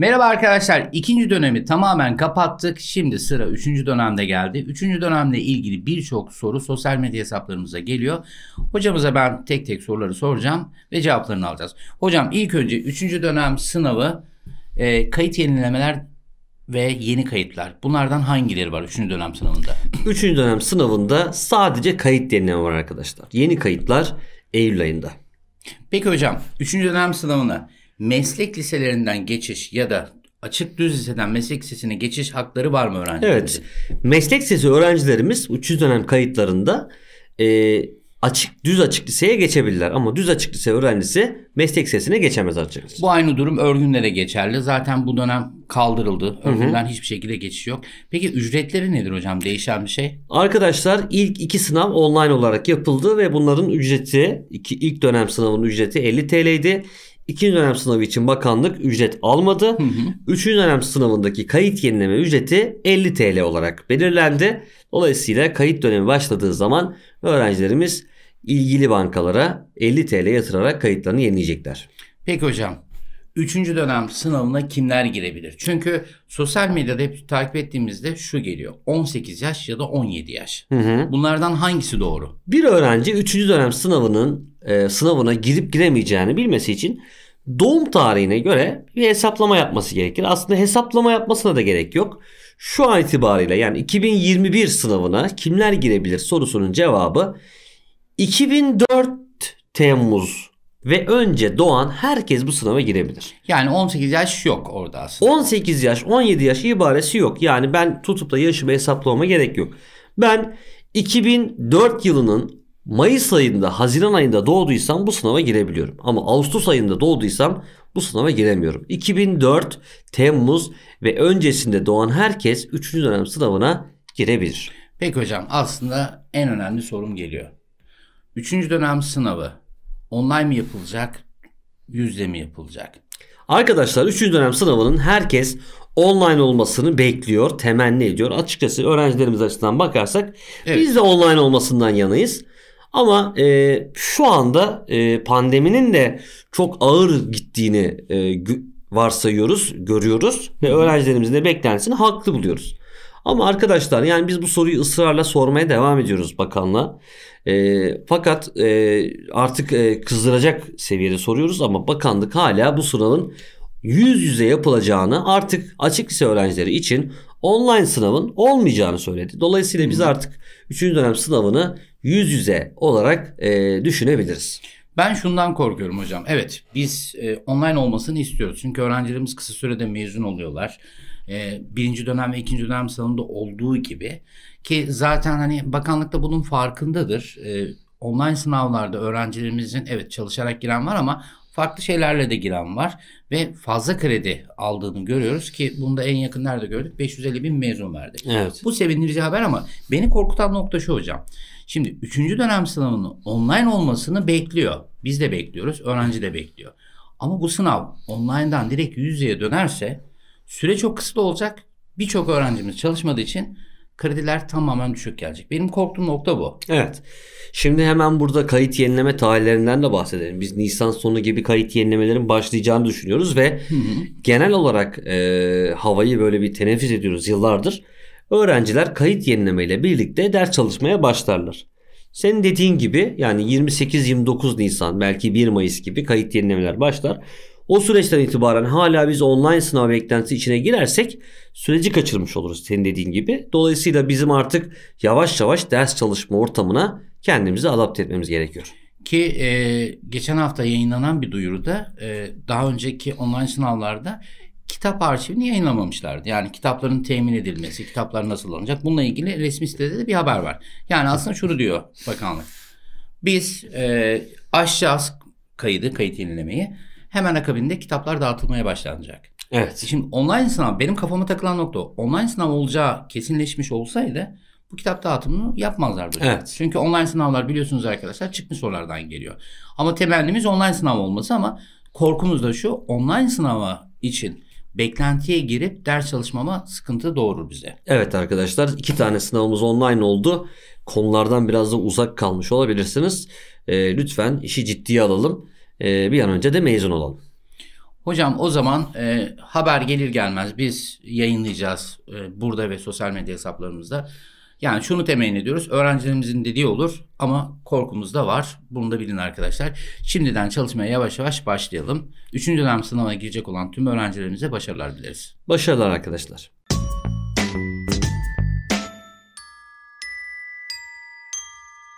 Merhaba arkadaşlar. ikinci dönemi tamamen kapattık. Şimdi sıra üçüncü dönemde geldi. Üçüncü dönemle ilgili birçok soru sosyal medya hesaplarımıza geliyor. Hocamıza ben tek tek soruları soracağım ve cevaplarını alacağız. Hocam ilk önce üçüncü dönem sınavı e, kayıt yenilemeler ve yeni kayıtlar. Bunlardan hangileri var 3. dönem sınavında? 3. dönem sınavında sadece kayıt yenileme var arkadaşlar. Yeni kayıtlar Eylül ayında. Peki hocam 3. dönem sınavına meslek liselerinden geçiş ya da açık düz liseden meslek lisesine geçiş hakları var mı öğrencilerimizin? Evet. Meslek lisesi öğrencilerimiz uçuş dönem kayıtlarında e, açık düz açık liseye geçebilirler ama düz açık lise öğrencisi meslek lisesine geçemez açıkçası. Bu aynı durum örgünlere geçerli. Zaten bu dönem kaldırıldı. Örgünden hiçbir şekilde geçiş yok. Peki ücretleri nedir hocam? Değişen bir şey? Arkadaşlar ilk iki sınav online olarak yapıldı ve bunların ücreti iki, ilk dönem sınavının ücreti 50 TL'ydi. İkinci dönem sınavı için bakanlık ücret almadı. Hı hı. Üçüncü dönem sınavındaki kayıt yenileme ücreti 50 TL olarak belirlendi. Dolayısıyla kayıt dönemi başladığı zaman öğrencilerimiz ilgili bankalara 50 TL yatırarak kayıtlarını yenileyecekler. Peki hocam. Üçüncü dönem sınavına kimler girebilir? Çünkü sosyal medyada hep takip ettiğimizde şu geliyor. 18 yaş ya da 17 yaş. Hı hı. Bunlardan hangisi doğru? Bir öğrenci üçüncü dönem sınavının e, sınavına girip giremeyeceğini bilmesi için doğum tarihine göre bir hesaplama yapması gerekir. Aslında hesaplama yapmasına da gerek yok. Şu an itibariyle yani 2021 sınavına kimler girebilir sorusunun cevabı 2004 Temmuz ve önce doğan herkes bu sınava girebilir. Yani 18 yaş yok orada aslında. 18 yaş, 17 yaş ibaresi yok. Yani ben tutup da yaşımı hesaplamama gerek yok. Ben 2004 yılının Mayıs ayında, Haziran ayında doğduysam bu sınava girebiliyorum. Ama Ağustos ayında doğduysam bu sınava giremiyorum. 2004, Temmuz ve öncesinde doğan herkes 3. dönem sınavına girebilir. Peki hocam aslında en önemli sorum geliyor. 3. dönem sınavı online mi yapılacak, yüzde mi yapılacak? Arkadaşlar 3. dönem sınavının herkes online olmasını bekliyor, temenni ediyor. Açıkçası öğrencilerimiz açısından bakarsak evet. biz de online olmasından yanayız. Ama e, şu anda e, pandeminin de çok ağır gittiğini e, varsayıyoruz, görüyoruz ve öğrencilerimizin de beklentisini haklı buluyoruz. Ama arkadaşlar yani biz bu soruyu ısrarla sormaya devam ediyoruz bakanla. E, fakat e, artık e, kızdıracak seviyede soruyoruz ama bakanlık hala bu sorunun yüz yüze yapılacağını artık açık lise öğrencileri için online sınavın olmayacağını söyledi. Dolayısıyla biz artık 3. dönem sınavını yüz yüze olarak e, düşünebiliriz. Ben şundan korkuyorum hocam. Evet biz e, online olmasını istiyoruz. Çünkü öğrencilerimiz kısa sürede mezun oluyorlar. E, birinci dönem ve ikinci dönem sınavında olduğu gibi. Ki zaten hani bakanlık da bunun farkındadır. E, online sınavlarda öğrencilerimizin evet çalışarak giren var ama farklı şeylerle de giren var ve fazla kredi aldığını görüyoruz ki bunda en yakın nerede gördük 550 bin mezun verdi. Evet. Bu sevindirici haber ama beni korkutan nokta şu hocam. Şimdi 3. dönem sınavının online olmasını bekliyor. Biz de bekliyoruz, öğrenci de bekliyor. Ama bu sınav online'dan direkt yüz yüzeye dönerse süre çok kısıtlı olacak. Birçok öğrencimiz çalışmadığı için krediler tamamen düşük gelecek. Benim korktuğum nokta bu. Evet. Şimdi hemen burada kayıt yenileme tarihlerinden de bahsedelim. Biz Nisan sonu gibi kayıt yenilemelerin başlayacağını düşünüyoruz ve genel olarak e, havayı böyle bir teneffüs ediyoruz yıllardır. Öğrenciler kayıt yenilemeyle birlikte ders çalışmaya başlarlar. Senin dediğin gibi yani 28-29 Nisan belki 1 Mayıs gibi kayıt yenilemeler başlar. O süreçten itibaren hala biz online sınav beklentisi içine girersek süreci kaçırmış oluruz senin dediğin gibi. Dolayısıyla bizim artık yavaş yavaş ders çalışma ortamına kendimizi adapte etmemiz gerekiyor. Ki e, geçen hafta yayınlanan bir duyuruda e, daha önceki online sınavlarda kitap arşivini yayınlamamışlardı. Yani kitapların temin edilmesi, kitaplar nasıl alınacak bununla ilgili resmi sitede de bir haber var. Yani aslında şunu diyor bakanlık. Biz e, aşacağız kaydı, kayıt yenilemeyi Hemen akabinde kitaplar dağıtılmaya başlanacak. Evet. Şimdi online sınav benim kafama takılan nokta o. Online sınav olacağı kesinleşmiş olsaydı bu kitap dağıtımını yapmazlardı. Evet. Çünkü online sınavlar biliyorsunuz arkadaşlar çıkmış sorulardan geliyor. Ama temennimiz online sınav olması ama korkumuz da şu online sınava için beklentiye girip ders çalışmama sıkıntı doğurur bize. Evet arkadaşlar iki tane sınavımız online oldu. Konulardan biraz da uzak kalmış olabilirsiniz. Ee, lütfen işi ciddiye alalım e, bir an önce de mezun olalım. Hocam o zaman e, haber gelir gelmez biz yayınlayacağız e, burada ve sosyal medya hesaplarımızda. Yani şunu temin ediyoruz. Öğrencilerimizin dediği olur ama korkumuz da var. Bunu da bilin arkadaşlar. Şimdiden çalışmaya yavaş yavaş başlayalım. Üçüncü dönem sınavına girecek olan tüm öğrencilerimize başarılar dileriz. Başarılar arkadaşlar.